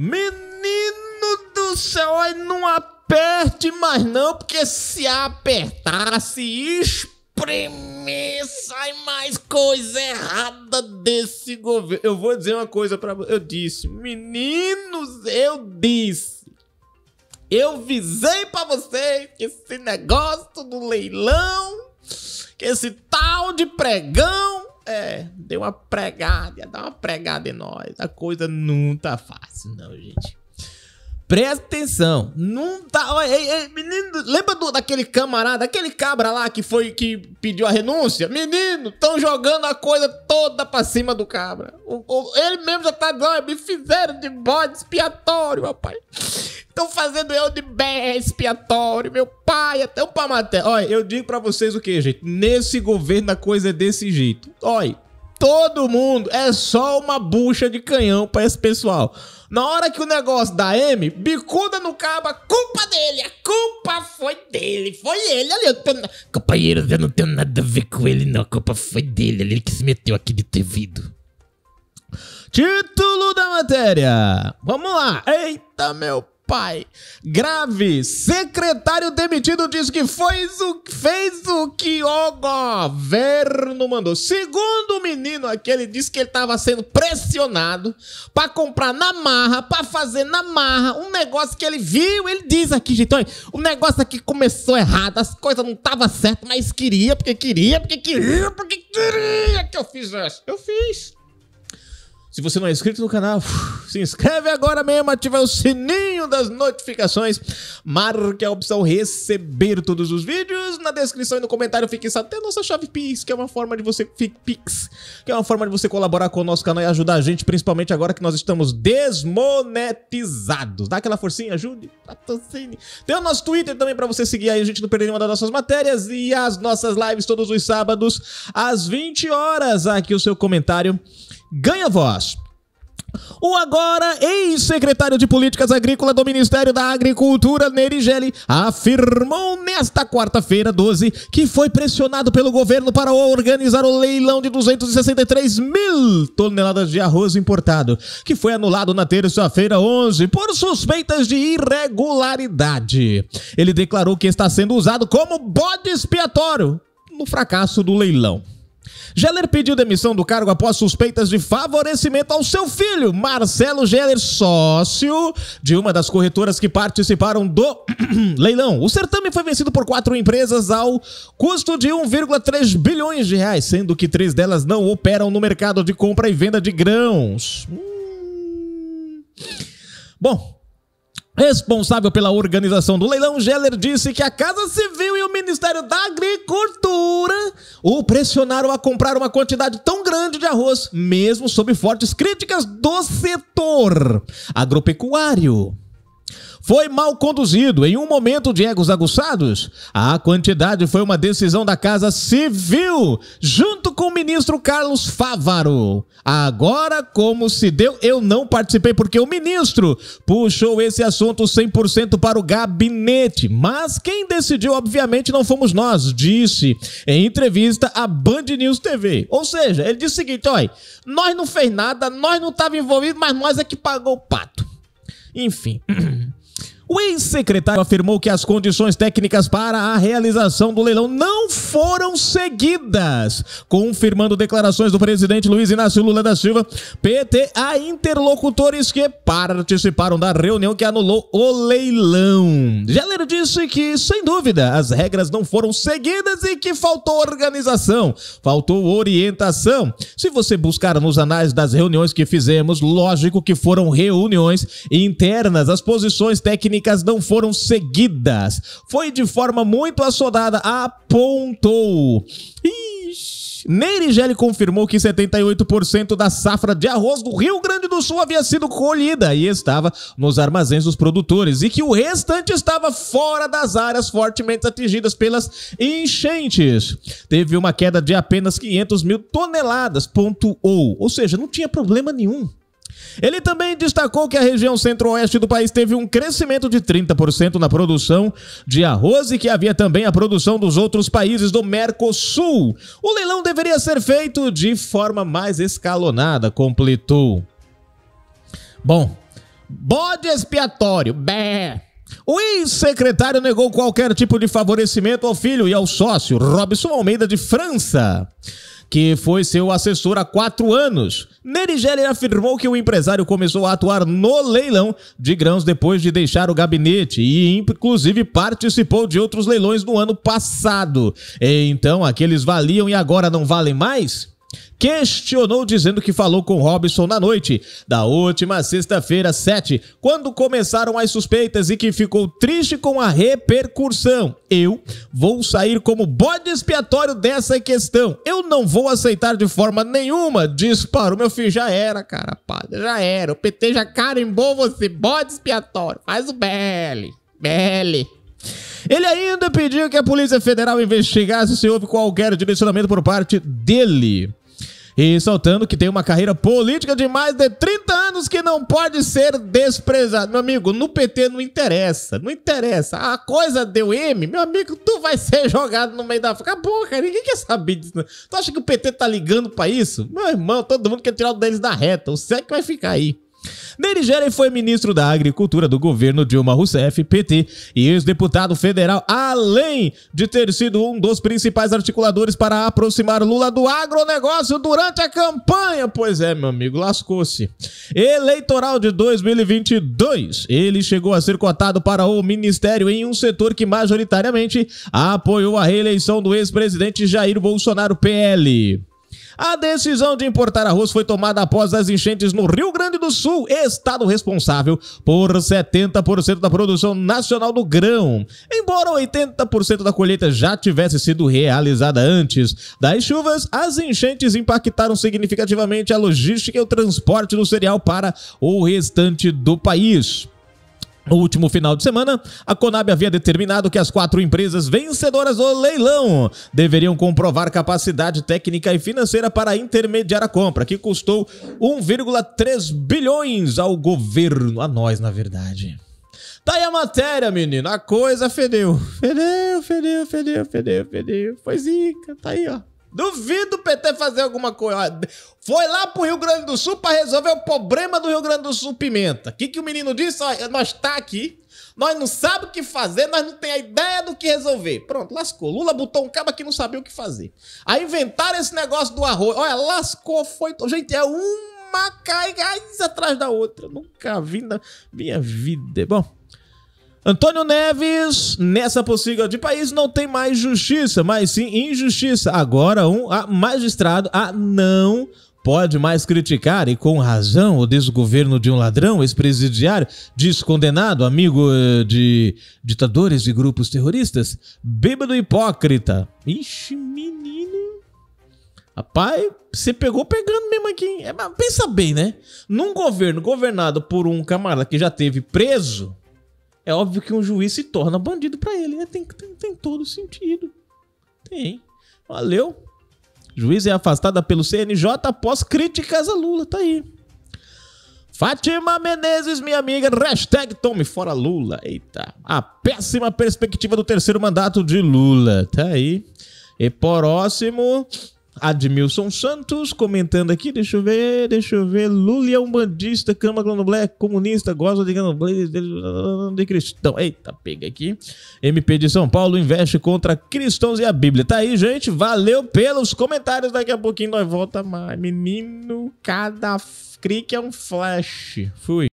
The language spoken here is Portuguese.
Menino do céu, aí não aperte mais não, porque se apertar, se espremer, sai mais coisa errada desse governo. Eu vou dizer uma coisa para você. Eu disse, meninos, eu disse. Eu visei para vocês que esse negócio do leilão, que esse tal de pregão é, deu uma pregada, dá uma pregada em nós. A coisa não tá fácil, não, gente. Presta atenção, não tá. ei, ei, menino, lembra do, daquele camarada, aquele cabra lá que foi que pediu a renúncia? Menino, estão jogando a coisa toda pra cima do cabra. O, o, ele mesmo já tá dizendo, me fizeram de bode expiatório, rapaz. Estão fazendo eu de bem é expiatório, meu pai, até o Pamaté. Olha, eu digo para vocês o que, gente? Nesse governo a coisa é desse jeito. Olha, todo mundo é só uma bucha de canhão para esse pessoal. Na hora que o negócio da M, bicuda no caba, culpa dele, a culpa foi dele, foi ele ali. Eu tenho. Companheiros, eu não tenho nada a ver com ele, não. A culpa foi dele, ele que se meteu aqui de vindo. Título da matéria. Vamos lá. Eita, meu pai. Grave, secretário demitido diz que fez o, fez o que o governo mandou. Segundo o menino aqui, ele disse que ele estava sendo pressionado para comprar na marra, para fazer na marra um negócio que ele viu. Ele diz aqui, gente, olha, o negócio aqui começou errado, as coisas não estavam certas, mas queria, porque queria, porque queria, porque queria que eu fizesse. Eu fiz. Se você não é inscrito no canal, se inscreve agora mesmo, ativa o sininho sininho das notificações. Marque a opção receber todos os vídeos. Na descrição e no comentário fique até a nossa chave Pix, que é uma forma de você. Pix, que é uma forma de você colaborar com o nosso canal e ajudar a gente, principalmente agora que nós estamos desmonetizados. Dá aquela forcinha, ajude. Tem o nosso Twitter também para você seguir aí, a gente não perder nenhuma das nossas matérias e as nossas lives todos os sábados às 20 horas. Aqui o seu comentário ganha voz. O agora ex-secretário de Políticas Agrícolas do Ministério da Agricultura, Nerigeli, afirmou nesta quarta-feira, 12, que foi pressionado pelo governo para organizar o leilão de 263 mil toneladas de arroz importado, que foi anulado na terça-feira, 11, por suspeitas de irregularidade. Ele declarou que está sendo usado como bode expiatório no fracasso do leilão. Geller pediu demissão do cargo após suspeitas de favorecimento ao seu filho, Marcelo Geller, sócio de uma das corretoras que participaram do leilão. O certame foi vencido por quatro empresas ao custo de 1,3 bilhões de reais, sendo que três delas não operam no mercado de compra e venda de grãos. Hum. Bom, Responsável pela organização do leilão, Geller disse que a Casa Civil e o Ministério da Agricultura o pressionaram a comprar uma quantidade tão grande de arroz, mesmo sob fortes críticas do setor agropecuário. Foi mal conduzido em um momento de egos aguçados? A quantidade foi uma decisão da Casa Civil, junto com o ministro Carlos Fávaro. Agora, como se deu, eu não participei porque o ministro puxou esse assunto 100% para o gabinete. Mas quem decidiu, obviamente, não fomos nós, disse em entrevista à Band News TV. Ou seja, ele disse o seguinte: olha, nós não fez nada, nós não estávamos envolvidos, mas nós é que pagou o pato. Enfim. O ex-secretário afirmou que as condições técnicas para a realização do leilão não foram seguidas, confirmando declarações do presidente Luiz Inácio Lula da Silva, PT, a interlocutores que participaram da reunião que anulou o leilão. Geleiro disse que, sem dúvida, as regras não foram seguidas e que faltou organização, faltou orientação. Se você buscar nos anais das reuniões que fizemos, lógico que foram reuniões internas, as posições técnicas técnicas não foram seguidas. Foi de forma muito assodada, apontou. Ixi. Neirigeli confirmou que 78% da safra de arroz do Rio Grande do Sul havia sido colhida e estava nos armazéns dos produtores e que o restante estava fora das áreas fortemente atingidas pelas enchentes. Teve uma queda de apenas 500 mil toneladas, ou, Ou seja, não tinha problema nenhum. Ele também destacou que a região centro-oeste do país teve um crescimento de 30% na produção de arroz e que havia também a produção dos outros países do Mercosul. O leilão deveria ser feito de forma mais escalonada, completou. Bom, bode expiatório, bé. O ex-secretário negou qualquer tipo de favorecimento ao filho e ao sócio, Robson Almeida de França, que foi seu assessor há quatro anos. Nerigeli afirmou que o empresário começou a atuar no leilão de grãos depois de deixar o gabinete e, inclusive, participou de outros leilões no ano passado. então, aqueles valiam e agora não valem mais? questionou dizendo que falou com Robson na noite da última sexta-feira 7, quando começaram as suspeitas e que ficou triste com a repercussão. Eu vou sair como bode expiatório dessa questão. Eu não vou aceitar de forma nenhuma. Disparou, meu filho, já era, cara. Pá, já era. O PT já carimbou você, bode expiatório. Faz o BL BL Ele ainda pediu que a Polícia Federal investigasse se houve qualquer direcionamento por parte dele. E soltando que tem uma carreira política de mais de 30 anos que não pode ser desprezado. Meu amigo, no PT não interessa, não interessa. A coisa deu M, meu amigo, tu vai ser jogado no meio da... Acabou, cara, ninguém quer saber disso. Tu acha que o PT tá ligando pra isso? Meu irmão, todo mundo quer tirar o deles da reta. O é que vai ficar aí. Berigeren foi ministro da Agricultura do governo Dilma Rousseff, PT, e ex-deputado federal, além de ter sido um dos principais articuladores para aproximar Lula do agronegócio durante a campanha. Pois é, meu amigo, lascou-se. Eleitoral de 2022, ele chegou a ser cotado para o ministério em um setor que majoritariamente apoiou a reeleição do ex-presidente Jair Bolsonaro, PL. A decisão de importar arroz foi tomada após as enchentes no Rio Grande do Sul, estado responsável por 70% da produção nacional do grão. Embora 80% da colheita já tivesse sido realizada antes das chuvas, as enchentes impactaram significativamente a logística e o transporte do cereal para o restante do país. No último final de semana, a Conab havia determinado que as quatro empresas vencedoras do leilão deveriam comprovar capacidade técnica e financeira para intermediar a compra, que custou 1,3 bilhões ao governo, a nós, na verdade. Tá aí a matéria, menino, a coisa fedeu. Fedeu, fedeu, fedeu, fedeu, fedeu. Foi zica, tá aí, ó. Duvido o PT fazer alguma coisa. Foi lá pro Rio Grande do Sul para resolver o problema do Rio Grande do Sul pimenta. O que, que o menino disse? nós tá aqui, nós não sabe o que fazer, nós não tem a ideia do que resolver. Pronto, lascou. Lula botou um cabo que não sabia o que fazer. Aí inventaram esse negócio do arroz. Olha, lascou, foi. Gente, é uma caiga atrás da outra. Nunca vi na minha vida. Bom. Antônio Neves, nessa possível de país não tem mais justiça, mas sim injustiça. Agora um magistrado a ah, não pode mais criticar, e com razão, o desgoverno de um ladrão, ex-presidiário, descondenado, amigo eh, de ditadores e grupos terroristas, bêbado hipócrita. Ixi, menino. Rapaz, você pegou pegando mesmo aqui. É, pensa bem, né? Num governo governado por um camarada que já teve preso, é óbvio que um juiz se torna bandido para ele. Né? Tem, tem, tem todo sentido. Tem. Valeu. Juiz é afastada pelo CNJ após críticas a Lula. Tá aí. Fátima Menezes, minha amiga, hashtag tome fora Lula. Eita, a péssima perspectiva do terceiro mandato de Lula. Tá aí. E próximo, Admilson Santos comentando aqui, deixa eu ver, deixa eu ver. Lula é um bandista, Câmara Black comunista, gosta de Granoblé de cristão. Eita, pega aqui. MP de São Paulo investe contra cristãos e a Bíblia. Tá aí, gente. Valeu pelos comentários. Daqui a pouquinho nós volta mais. Menino, cada clique é um flash. Fui.